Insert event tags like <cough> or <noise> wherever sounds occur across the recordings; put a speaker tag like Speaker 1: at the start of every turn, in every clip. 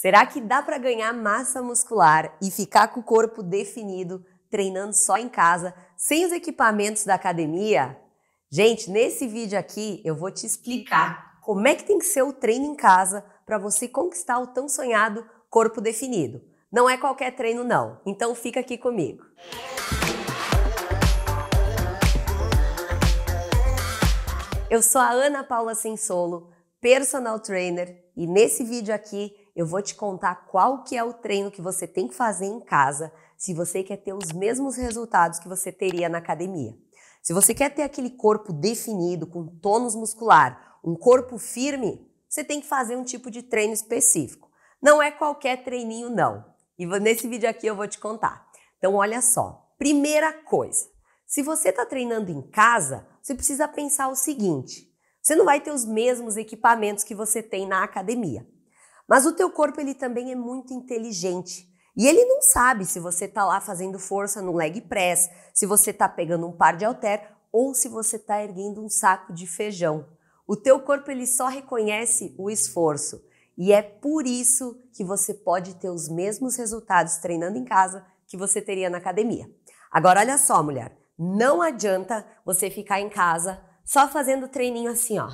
Speaker 1: Será que dá para ganhar massa muscular e ficar com o corpo definido treinando só em casa, sem os equipamentos da academia? Gente, nesse vídeo aqui eu vou te explicar como é que tem que ser o treino em casa para você conquistar o tão sonhado corpo definido. Não é qualquer treino não. Então fica aqui comigo. Eu sou a Ana Paula Sensolo, personal trainer, e nesse vídeo aqui eu vou te contar qual que é o treino que você tem que fazer em casa se você quer ter os mesmos resultados que você teria na academia. Se você quer ter aquele corpo definido, com tônus muscular, um corpo firme, você tem que fazer um tipo de treino específico. Não é qualquer treininho, não. E nesse vídeo aqui eu vou te contar. Então, olha só. Primeira coisa, se você está treinando em casa, você precisa pensar o seguinte: você não vai ter os mesmos equipamentos que você tem na academia. Mas o teu corpo ele também é muito inteligente. E ele não sabe se você está lá fazendo força no leg press, se você está pegando um par de halter ou se você está erguendo um saco de feijão. O teu corpo ele só reconhece o esforço. E é por isso que você pode ter os mesmos resultados treinando em casa que você teria na academia. Agora olha só, mulher, não adianta você ficar em casa só fazendo treininho assim, ó.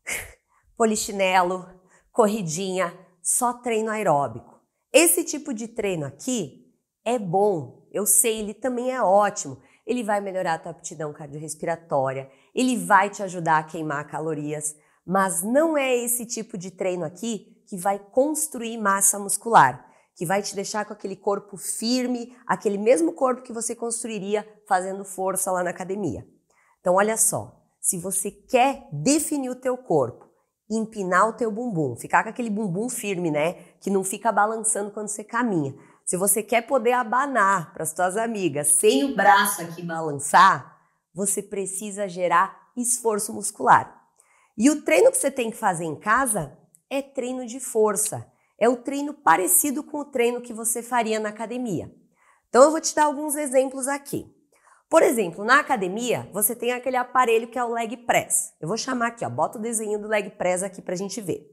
Speaker 1: <laughs> Polichinelo, corridinha, só treino aeróbico. Esse tipo de treino aqui é bom, eu sei, ele também é ótimo. Ele vai melhorar a tua aptidão cardiorrespiratória, ele vai te ajudar a queimar calorias, mas não é esse tipo de treino aqui que vai construir massa muscular, que vai te deixar com aquele corpo firme, aquele mesmo corpo que você construiria fazendo força lá na academia. Então olha só, se você quer definir o teu corpo, empinar o teu bumbum, ficar com aquele bumbum firme, né? Que não fica balançando quando você caminha. Se você quer poder abanar para as tuas amigas sem o braço aqui balançar, você precisa gerar esforço muscular. E o treino que você tem que fazer em casa é treino de força. É o treino parecido com o treino que você faria na academia. Então eu vou te dar alguns exemplos aqui. Por exemplo, na academia, você tem aquele aparelho que é o leg press. Eu vou chamar aqui, ó, bota o desenho do leg press aqui pra gente ver.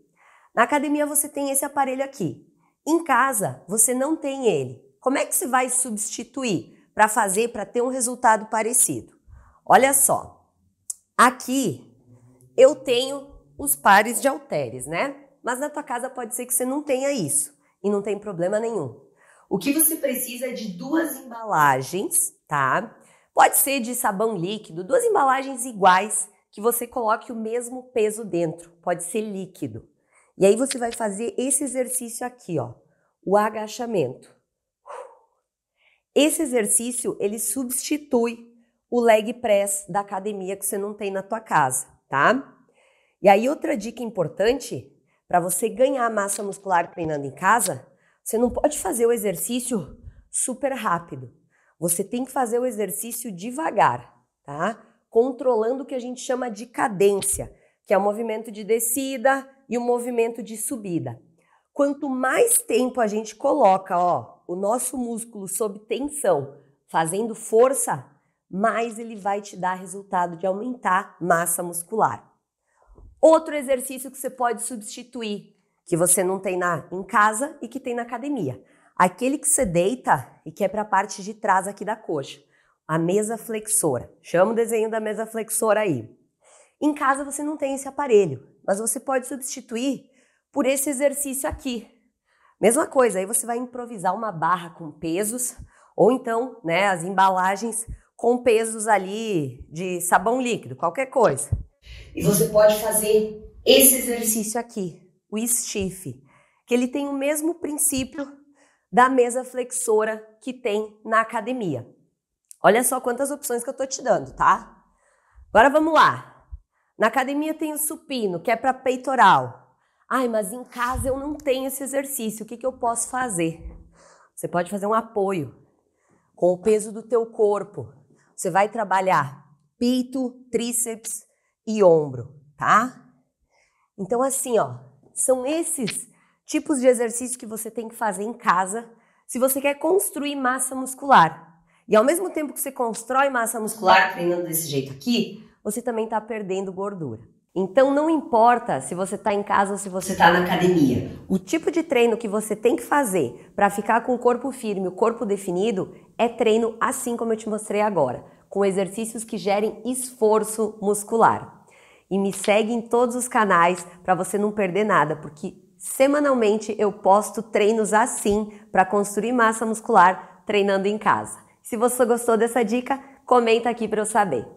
Speaker 1: Na academia você tem esse aparelho aqui. Em casa, você não tem ele. Como é que você vai substituir para fazer para ter um resultado parecido? Olha só. Aqui eu tenho os pares de halteres, né? Mas na tua casa pode ser que você não tenha isso e não tem problema nenhum. O que você precisa é de duas embalagens, tá? Pode ser de sabão líquido, duas embalagens iguais que você coloque o mesmo peso dentro, pode ser líquido. E aí você vai fazer esse exercício aqui, ó, o agachamento. Esse exercício, ele substitui o leg press da academia que você não tem na tua casa, tá? E aí outra dica importante, para você ganhar massa muscular treinando em casa, você não pode fazer o exercício super rápido. Você tem que fazer o exercício devagar, tá? Controlando o que a gente chama de cadência, que é o movimento de descida e o movimento de subida. Quanto mais tempo a gente coloca, ó, o nosso músculo sob tensão, fazendo força, mais ele vai te dar resultado de aumentar massa muscular. Outro exercício que você pode substituir, que você não tem na, em casa e que tem na academia. Aquele que você deita e que é para a parte de trás aqui da coxa, a mesa flexora. Chama o desenho da mesa flexora aí. Em casa você não tem esse aparelho, mas você pode substituir por esse exercício aqui. Mesma coisa, aí você vai improvisar uma barra com pesos ou então, né, as embalagens com pesos ali de sabão líquido, qualquer coisa. E você pode fazer esse exercício aqui, o stiff, que ele tem o mesmo princípio da mesa flexora que tem na academia. Olha só quantas opções que eu tô te dando, tá? Agora vamos lá. Na academia tem o supino, que é para peitoral. Ai, mas em casa eu não tenho esse exercício. O que, que eu posso fazer? Você pode fazer um apoio com o peso do teu corpo. Você vai trabalhar peito, tríceps e ombro, tá? Então assim, ó, são esses tipos de exercício que você tem que fazer em casa se você quer construir massa muscular. E ao mesmo tempo que você constrói massa muscular treinando desse jeito aqui, você também está perdendo gordura. Então não importa se você está em casa ou se você está na academia. O tipo de treino que você tem que fazer para ficar com o corpo firme, o corpo definido, é treino assim como eu te mostrei agora, com exercícios que gerem esforço muscular. E me segue em todos os canais para você não perder nada, porque Semanalmente eu posto treinos assim para construir massa muscular treinando em casa. Se você gostou dessa dica, comenta aqui para eu saber.